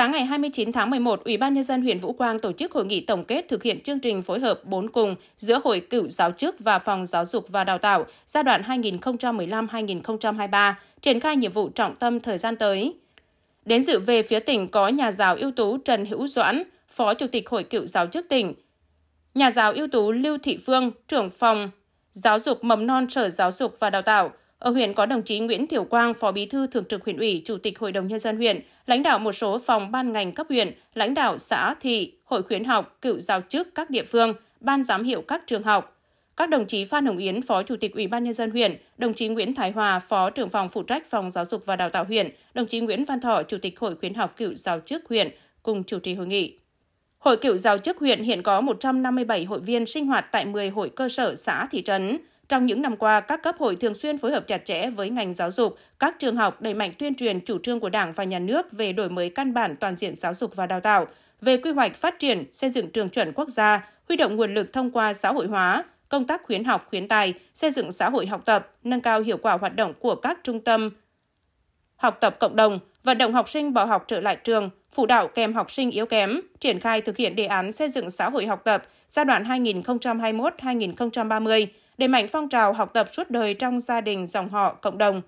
Sáng ngày 29 tháng 11, Ủy ban Nhân dân huyện Vũ Quang tổ chức hội nghị tổng kết thực hiện chương trình phối hợp 4 cùng giữa Hội Cựu Giáo chức và Phòng Giáo dục và Đào tạo giai đoạn 2015-2023, triển khai nhiệm vụ trọng tâm thời gian tới. Đến dự về phía tỉnh có nhà giáo ưu tú Trần Hữu Doãn, Phó Chủ tịch Hội Cựu Giáo chức tỉnh, nhà giáo ưu tú Lưu Thị Phương, trưởng phòng Giáo dục Mầm non Sở Giáo dục và Đào tạo, ở huyện có đồng chí Nguyễn Thiểu Quang, Phó Bí thư Thường trực huyện ủy, Chủ tịch Hội đồng Nhân dân huyện, lãnh đạo một số phòng ban ngành cấp huyện, lãnh đạo xã, thị, hội khuyến học, cựu giáo chức các địa phương, ban giám hiệu các trường học. Các đồng chí Phan Hồng Yến, Phó Chủ tịch Ủy ban Nhân dân huyện, đồng chí Nguyễn Thái Hòa, Phó trưởng phòng phụ trách phòng giáo dục và đào tạo huyện, đồng chí Nguyễn Văn Thọ, Chủ tịch Hội khuyến học cựu giáo chức huyện cùng chủ trì hội nghị. Hội cựu giáo chức huyện hiện có 157 hội viên sinh hoạt tại 10 hội cơ sở xã thị trấn, trong những năm qua, các cấp hội thường xuyên phối hợp chặt chẽ với ngành giáo dục, các trường học đẩy mạnh tuyên truyền chủ trương của Đảng và Nhà nước về đổi mới căn bản toàn diện giáo dục và đào tạo, về quy hoạch phát triển, xây dựng trường chuẩn quốc gia, huy động nguồn lực thông qua xã hội hóa, công tác khuyến học khuyến tài, xây dựng xã hội học tập, nâng cao hiệu quả hoạt động của các trung tâm học tập cộng đồng, vận động học sinh bỏ học trở lại trường, phụ đạo kèm học sinh yếu kém, triển khai thực hiện đề án xây dựng xã hội học tập giai đoạn 2021-2030, đẩy mạnh phong trào học tập suốt đời trong gia đình, dòng họ, cộng đồng.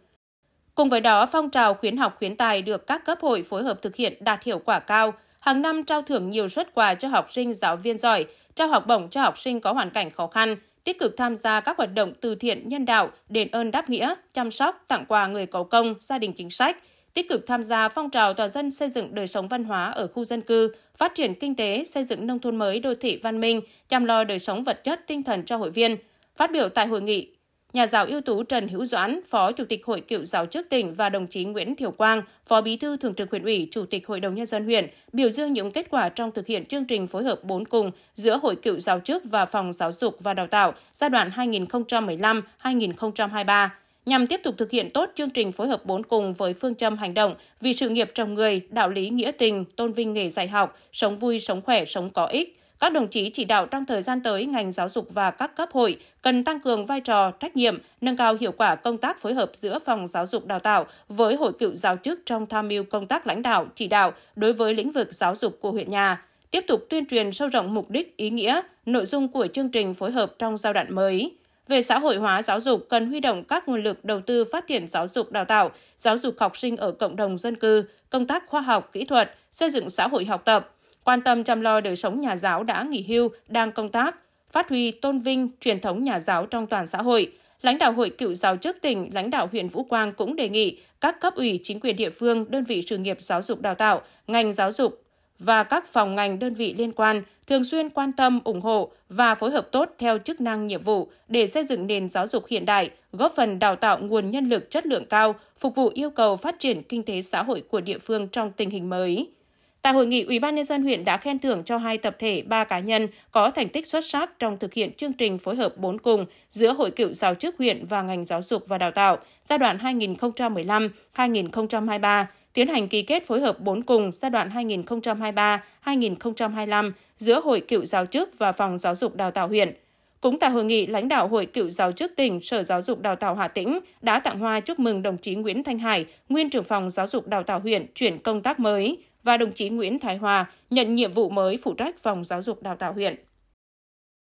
Cùng với đó, phong trào khuyến học khuyến tài được các cấp hội phối hợp thực hiện đạt hiệu quả cao, hàng năm trao thưởng nhiều suất quà cho học sinh giáo viên giỏi, trao học bổng cho học sinh có hoàn cảnh khó khăn – tích cực tham gia các hoạt động từ thiện nhân đạo, đền ơn đáp nghĩa, chăm sóc, tặng quà người có công, gia đình chính sách, tích cực tham gia phong trào toàn dân xây dựng đời sống văn hóa ở khu dân cư, phát triển kinh tế, xây dựng nông thôn mới đô thị văn minh, chăm lo đời sống vật chất tinh thần cho hội viên. Phát biểu tại hội nghị, nhà giáo ưu tú Trần Hữu Doãn, Phó Chủ tịch Hội Cựu giáo chức tỉnh và đồng chí Nguyễn Thiều Quang, Phó Bí thư Thường trực huyện ủy, Chủ tịch Hội đồng nhân dân huyện biểu dương những kết quả trong thực hiện chương trình phối hợp bốn cùng giữa Hội Cựu giáo chức và Phòng Giáo dục và Đào tạo giai đoạn 2015-2023 nhằm tiếp tục thực hiện tốt chương trình phối hợp bốn cùng với phương châm hành động vì sự nghiệp trồng người, đạo lý nghĩa tình, tôn vinh nghề dạy học, sống vui, sống khỏe, sống có ích, các đồng chí chỉ đạo trong thời gian tới ngành giáo dục và các cấp hội cần tăng cường vai trò, trách nhiệm, nâng cao hiệu quả công tác phối hợp giữa phòng giáo dục đào tạo với hội cựu giáo chức trong tham mưu công tác lãnh đạo, chỉ đạo đối với lĩnh vực giáo dục của huyện nhà, tiếp tục tuyên truyền sâu rộng mục đích, ý nghĩa, nội dung của chương trình phối hợp trong giai đoạn mới. Về xã hội hóa giáo dục cần huy động các nguồn lực đầu tư phát triển giáo dục đào tạo, giáo dục học sinh ở cộng đồng dân cư, công tác khoa học kỹ thuật, xây dựng xã hội học tập, quan tâm chăm lo đời sống nhà giáo đã nghỉ hưu, đang công tác, phát huy tôn vinh truyền thống nhà giáo trong toàn xã hội. Lãnh đạo Hội Cựu giáo chức tỉnh, lãnh đạo huyện Vũ Quang cũng đề nghị các cấp ủy chính quyền địa phương, đơn vị sự nghiệp giáo dục đào tạo, ngành giáo dục và các phòng ngành đơn vị liên quan thường xuyên quan tâm, ủng hộ và phối hợp tốt theo chức năng nhiệm vụ để xây dựng nền giáo dục hiện đại, góp phần đào tạo nguồn nhân lực chất lượng cao, phục vụ yêu cầu phát triển kinh tế xã hội của địa phương trong tình hình mới. Tại hội nghị, Ủy ban nhân dân huyện đã khen thưởng cho hai tập thể, ba cá nhân có thành tích xuất sắc trong thực hiện chương trình phối hợp bốn cùng giữa Hội cựu giáo chức huyện và ngành giáo dục và đào tạo giai đoạn 2015-2023 tiến hành ký kết phối hợp bốn cùng giai đoạn 2023-2025 giữa Hội cựu giáo chức và Phòng Giáo dục Đào tạo huyện. Cũng tại hội nghị, lãnh đạo Hội cựu giáo chức tỉnh, Sở Giáo dục Đào tạo Hà Tĩnh đã tặng hoa chúc mừng đồng chí Nguyễn Thanh Hải, nguyên trưởng phòng Giáo dục Đào tạo huyện, chuyển công tác mới, và đồng chí Nguyễn Thái Hòa nhận nhiệm vụ mới phụ trách phòng giáo dục đào tạo huyện.